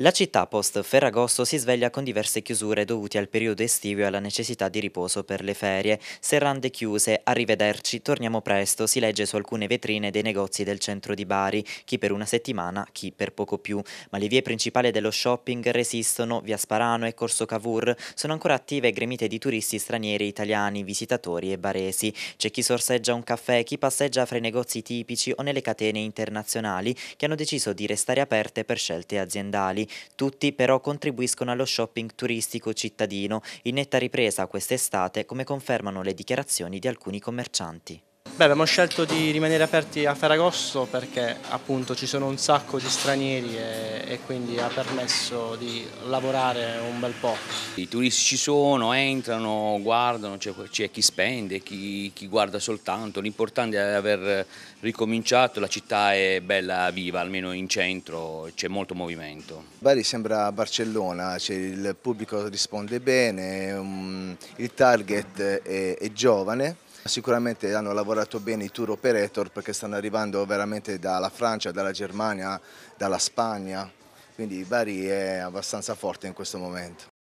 La città post-Ferragosto si sveglia con diverse chiusure dovute al periodo estivo e alla necessità di riposo per le ferie. Serrande chiuse, arrivederci, torniamo presto, si legge su alcune vetrine dei negozi del centro di Bari, chi per una settimana, chi per poco più. Ma le vie principali dello shopping resistono, via Sparano e Corso Cavour, sono ancora attive gremite di turisti stranieri, italiani, visitatori e baresi. C'è chi sorseggia un caffè, chi passeggia fra i negozi tipici o nelle catene internazionali che hanno deciso di restare aperte per scelte aziendali. Tutti però contribuiscono allo shopping turistico cittadino, in netta ripresa quest'estate come confermano le dichiarazioni di alcuni commercianti. Beh, abbiamo scelto di rimanere aperti a Ferragosto perché appunto ci sono un sacco di stranieri e, e quindi ha permesso di lavorare un bel po'. I turisti ci sono, entrano, guardano, c'è, chi spende, chi, chi guarda soltanto, l'importante è aver ricominciato, la città è bella viva, almeno in centro c'è molto movimento. Bari sembra Barcellona, cioè il pubblico risponde bene, mm, il target è, è giovane, Sicuramente hanno lavorato bene i tour operator perché stanno arrivando veramente dalla Francia, dalla Germania, dalla Spagna, quindi Bari è abbastanza forte in questo momento.